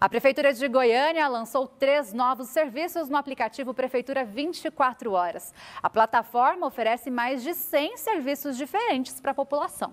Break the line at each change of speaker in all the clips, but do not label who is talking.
A Prefeitura de Goiânia lançou três novos serviços no aplicativo Prefeitura 24 Horas. A plataforma oferece mais de 100 serviços diferentes para a população.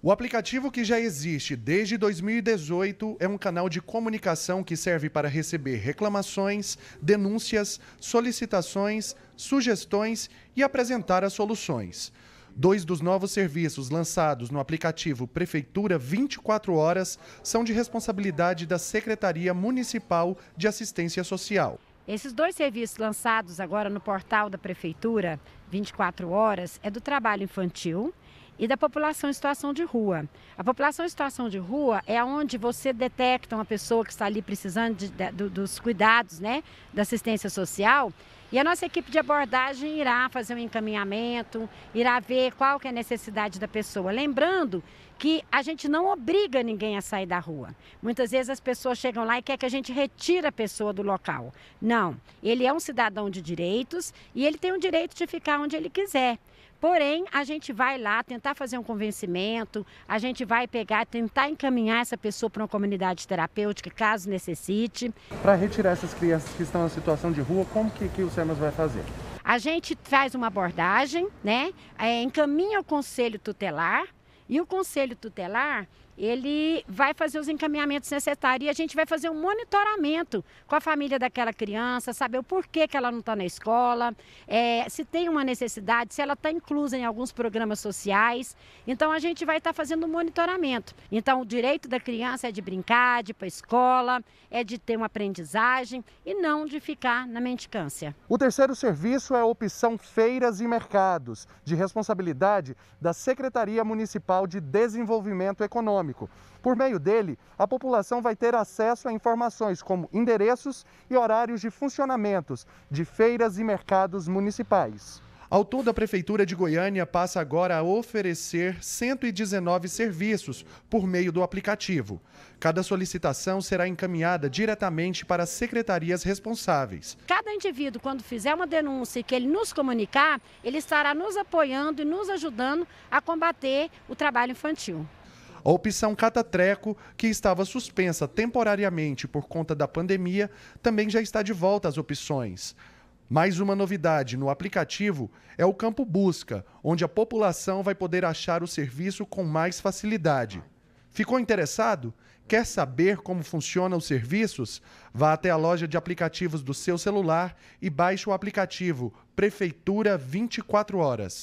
O aplicativo que já existe desde 2018 é um canal de comunicação que serve para receber reclamações, denúncias, solicitações, sugestões e apresentar as soluções. Dois dos novos serviços lançados no aplicativo Prefeitura 24 Horas são de responsabilidade da Secretaria Municipal de Assistência Social.
Esses dois serviços lançados agora no portal da Prefeitura 24 Horas é do trabalho infantil e da população em situação de rua. A população em situação de rua é onde você detecta uma pessoa que está ali precisando de, de, dos cuidados, né, da assistência social. E a nossa equipe de abordagem irá fazer um encaminhamento, irá ver qual que é a necessidade da pessoa. Lembrando que a gente não obriga ninguém a sair da rua. Muitas vezes as pessoas chegam lá e quer que a gente retire a pessoa do local. Não, ele é um cidadão de direitos e ele tem o direito de ficar onde ele quiser. Porém, a gente vai lá tentar fazer um convencimento, a gente vai pegar, tentar encaminhar essa pessoa para uma comunidade terapêutica,
caso necessite. Para retirar essas crianças que estão em situação de rua, como que, que o SEMAS vai fazer?
A gente faz uma abordagem, né? É, encaminha o conselho tutelar e o conselho tutelar, ele vai fazer os encaminhamentos necessários e a gente vai fazer um monitoramento com a família daquela criança, saber o porquê que ela não está na escola, é, se tem uma necessidade, se ela está inclusa em alguns programas sociais. Então a gente vai estar tá fazendo um monitoramento. Então o direito da criança é de brincar, de ir para a escola, é de ter uma aprendizagem e não de ficar na mendicância.
O terceiro serviço é a opção feiras e mercados, de responsabilidade da Secretaria Municipal de Desenvolvimento Econômico. Por meio dele, a população vai ter acesso a informações como endereços e horários de funcionamentos de feiras e mercados municipais. Ao todo, a Prefeitura de Goiânia passa agora a oferecer 119 serviços por meio do aplicativo. Cada solicitação será encaminhada diretamente para as secretarias responsáveis.
Cada indivíduo, quando fizer uma denúncia e que ele nos comunicar, ele estará nos apoiando e nos ajudando a combater o trabalho infantil.
A opção Catatreco, que estava suspensa temporariamente por conta da pandemia, também já está de volta às opções. Mais uma novidade no aplicativo é o campo Busca, onde a população vai poder achar o serviço com mais facilidade. Ficou interessado? Quer saber como funcionam os serviços? Vá até a loja de aplicativos do seu celular e baixe o aplicativo Prefeitura 24 Horas.